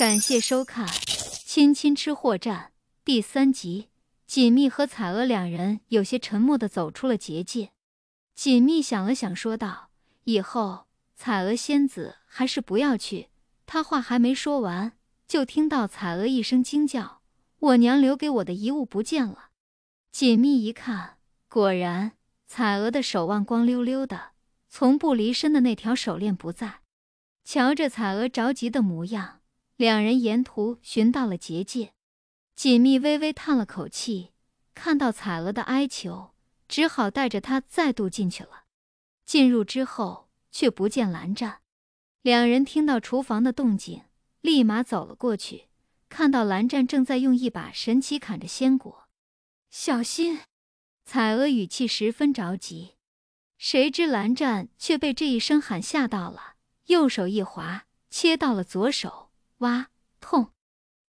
感谢收看《亲亲吃货站》第三集。锦觅和彩娥两人有些沉默地走出了结界。锦觅想了想，说道：“以后彩娥仙子还是不要去。”她话还没说完，就听到彩娥一声惊叫：“我娘留给我的遗物不见了！”锦觅一看，果然彩娥的手腕光溜溜的，从不离身的那条手链不在。瞧着彩娥着急的模样。两人沿途寻到了结界，锦觅微微叹了口气，看到彩娥的哀求，只好带着她再度进去了。进入之后，却不见蓝湛。两人听到厨房的动静，立马走了过去，看到蓝湛正在用一把神奇砍着鲜果。小心！彩娥语气十分着急。谁知蓝湛却被这一声喊吓到了，右手一滑，切到了左手。哇，痛！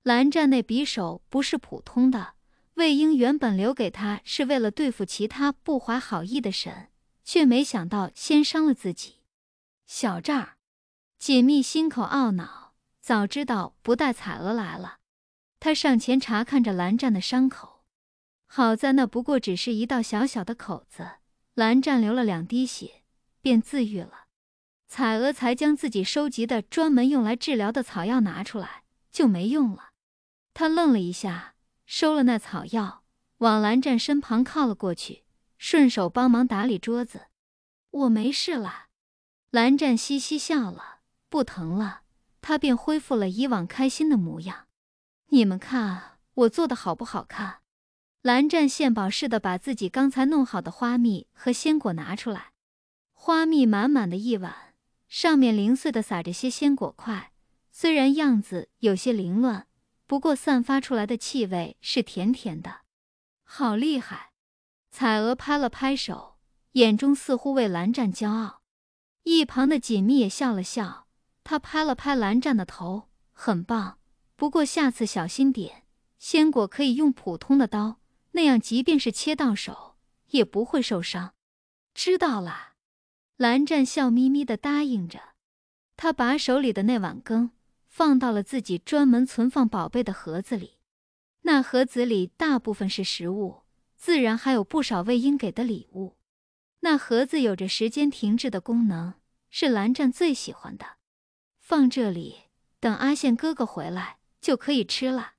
蓝湛那匕首不是普通的，魏婴原本留给他是为了对付其他不怀好意的神，却没想到先伤了自己。小赵，锦觅心口懊恼，早知道不带彩娥来了。他上前查看着蓝湛的伤口，好在那不过只是一道小小的口子，蓝湛流了两滴血，便自愈了。彩娥才将自己收集的专门用来治疗的草药拿出来，就没用了。她愣了一下，收了那草药，往蓝湛身旁靠了过去，顺手帮忙打理桌子。我没事了。蓝湛嘻嘻笑了，不疼了，他便恢复了以往开心的模样。你们看，我做的好不好看？蓝湛献宝似的把自己刚才弄好的花蜜和鲜果拿出来，花蜜满满的一碗。上面零碎的撒着些鲜果块，虽然样子有些凌乱，不过散发出来的气味是甜甜的，好厉害！彩娥拍了拍手，眼中似乎为蓝湛骄傲。一旁的锦觅也笑了笑，她拍了拍蓝湛的头，很棒。不过下次小心点，鲜果可以用普通的刀，那样即便是切到手也不会受伤。知道了。蓝湛笑眯眯的答应着，他把手里的那碗羹放到了自己专门存放宝贝的盒子里。那盒子里大部分是食物，自然还有不少魏婴给的礼物。那盒子有着时间停滞的功能，是蓝湛最喜欢的。放这里，等阿羡哥哥回来就可以吃了。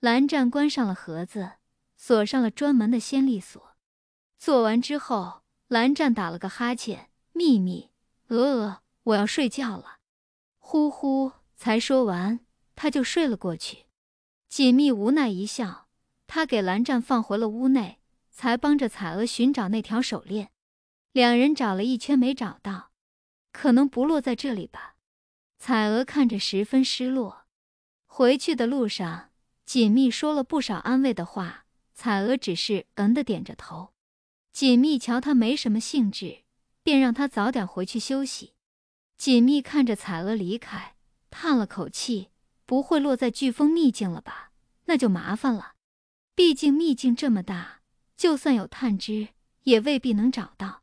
蓝湛关上了盒子，锁上了专门的仙力锁。做完之后，蓝湛打了个哈欠。秘密，鹅鹅，我要睡觉了，呼呼！才说完，他就睡了过去。锦觅无奈一笑，他给蓝湛放回了屋内，才帮着彩娥寻找那条手链。两人找了一圈没找到，可能不落在这里吧。彩娥看着十分失落。回去的路上，锦觅说了不少安慰的话，彩娥只是嗯的点着头。锦觅瞧她没什么兴致。便让他早点回去休息。锦觅看着彩娥离开，叹了口气：“不会落在飓风秘境了吧？那就麻烦了。毕竟秘境这么大，就算有探知，也未必能找到。”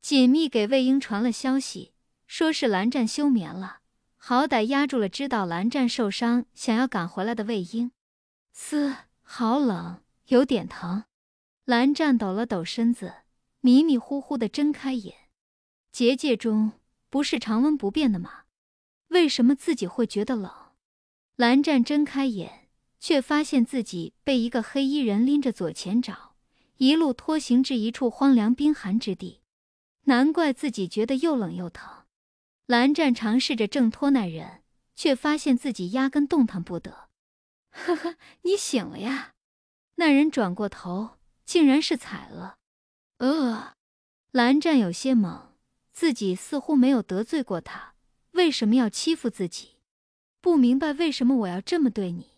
锦觅给魏婴传了消息，说是蓝湛休眠了，好歹压住了知道蓝湛受伤想要赶回来的魏婴。嘶，好冷，有点疼。蓝湛抖了抖身子，迷迷糊糊地睁开眼。结界中不是常温不变的吗？为什么自己会觉得冷？蓝湛睁开眼，却发现自己被一个黑衣人拎着左前爪，一路拖行至一处荒凉冰寒之地。难怪自己觉得又冷又疼。蓝湛尝试着挣脱那人，却发现自己压根动弹不得。呵 呵，你醒了呀？那人转过头，竟然是彩娥。呃，蓝湛有些懵。自己似乎没有得罪过他，为什么要欺负自己？不明白为什么我要这么对你。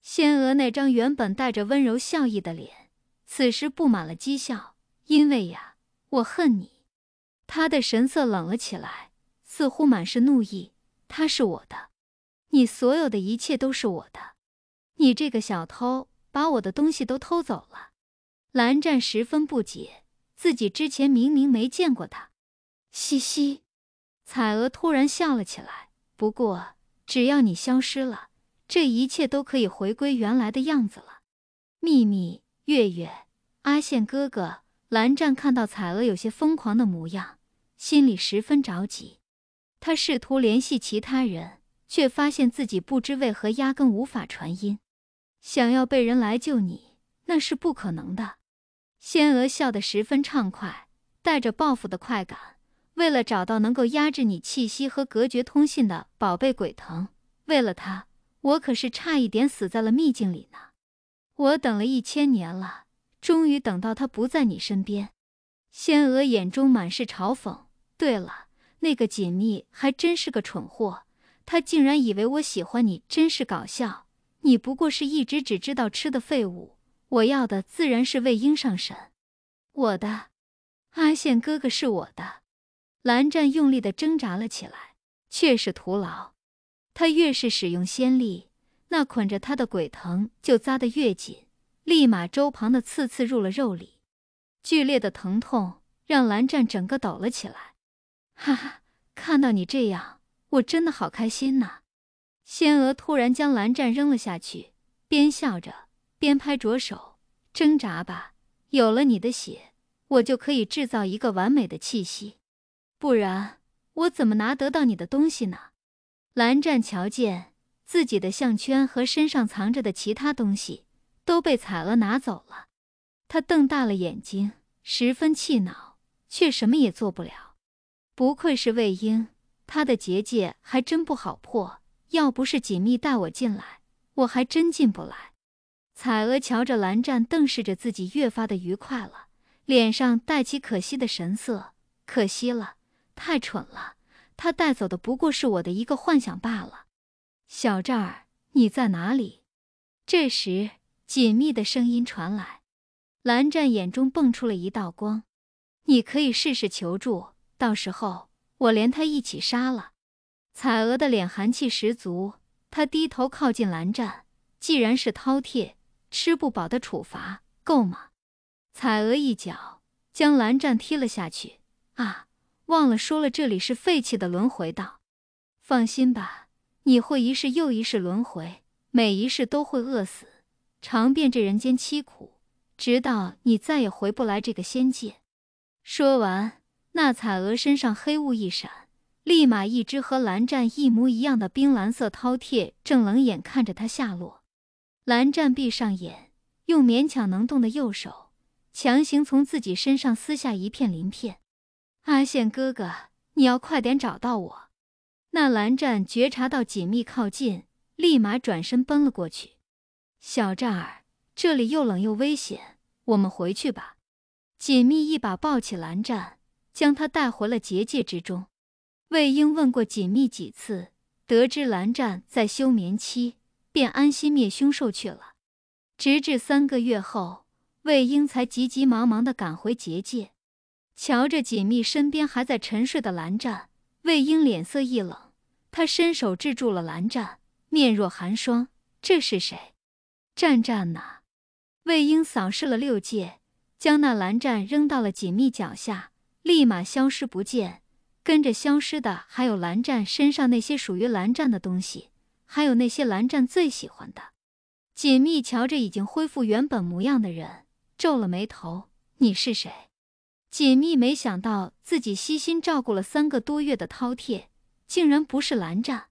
仙娥那张原本带着温柔笑意的脸，此时布满了讥笑。因为呀，我恨你。他的神色冷了起来，似乎满是怒意。他是我的，你所有的一切都是我的。你这个小偷，把我的东西都偷走了。蓝湛十分不解，自己之前明明没见过他。嘻嘻，彩娥突然笑了起来。不过只要你消失了，这一切都可以回归原来的样子了。秘密，月月，阿羡哥哥，蓝湛看到彩娥有些疯狂的模样，心里十分着急。他试图联系其他人，却发现自己不知为何压根无法传音。想要被人来救你，那是不可能的。仙娥笑得十分畅快，带着报复的快感。为了找到能够压制你气息和隔绝通信的宝贝鬼藤，为了它，我可是差一点死在了秘境里呢。我等了一千年了，终于等到他不在你身边。仙娥眼中满是嘲讽。对了，那个锦觅还真是个蠢货，他竟然以为我喜欢你，真是搞笑。你不过是一直只知道吃的废物，我要的自然是魏婴上神。我的，阿羡哥哥是我的。蓝湛用力地挣扎了起来，却是徒劳。他越是使用仙力，那捆着他的鬼藤就扎得越紧，立马周旁的刺刺入了肉里。剧烈的疼痛让蓝湛整个抖了起来。哈哈，看到你这样，我真的好开心呐！仙娥突然将蓝湛扔了下去，边笑着边拍着手：“挣扎吧，有了你的血，我就可以制造一个完美的气息。”不然我怎么拿得到你的东西呢？蓝湛瞧见自己的项圈和身上藏着的其他东西都被彩娥拿走了，他瞪大了眼睛，十分气恼，却什么也做不了。不愧是魏婴，他的结界还真不好破。要不是锦觅带我进来，我还真进不来。彩娥瞧着蓝湛瞪视着自己，越发的愉快了，脸上带起可惜的神色，可惜了。太蠢了，他带走的不过是我的一个幻想罢了。小赵儿，你在哪里？这时，紧密的声音传来。蓝湛眼中蹦出了一道光。你可以试试求助，到时候我连他一起杀了。彩娥的脸寒气十足，她低头靠近蓝湛。既然是饕餮吃不饱的处罚，够吗？彩娥一脚将蓝湛踢了下去。啊！忘了说了，这里是废弃的轮回道。放心吧，你会一世又一世轮回，每一世都会饿死，尝遍这人间凄苦，直到你再也回不来这个仙界。说完，那彩娥身上黑雾一闪，立马一只和蓝湛一模一样的冰蓝色饕餮正冷眼看着他下落。蓝湛闭上眼，用勉强能动的右手，强行从自己身上撕下一片鳞片。阿羡哥哥，你要快点找到我！那蓝湛觉察到锦觅靠近，立马转身奔了过去。小湛儿，这里又冷又危险，我们回去吧。锦觅一把抱起蓝湛，将他带回了结界之中。魏婴问过锦觅几次，得知蓝湛在休眠期，便安心灭凶兽去了。直至三个月后，魏婴才急急忙忙地赶回结界。瞧着锦觅身边还在沉睡的蓝湛，魏婴脸色一冷，他伸手制住了蓝湛，面若寒霜。这是谁？战战呐！魏婴扫视了六界，将那蓝湛扔到了锦觅脚下，立马消失不见。跟着消失的还有蓝湛身上那些属于蓝湛的东西，还有那些蓝湛最喜欢的。锦觅瞧着已经恢复原本模样的人，皱了眉头：“你是谁？”锦觅没想到，自己悉心照顾了三个多月的饕餮，竟然不是蓝湛。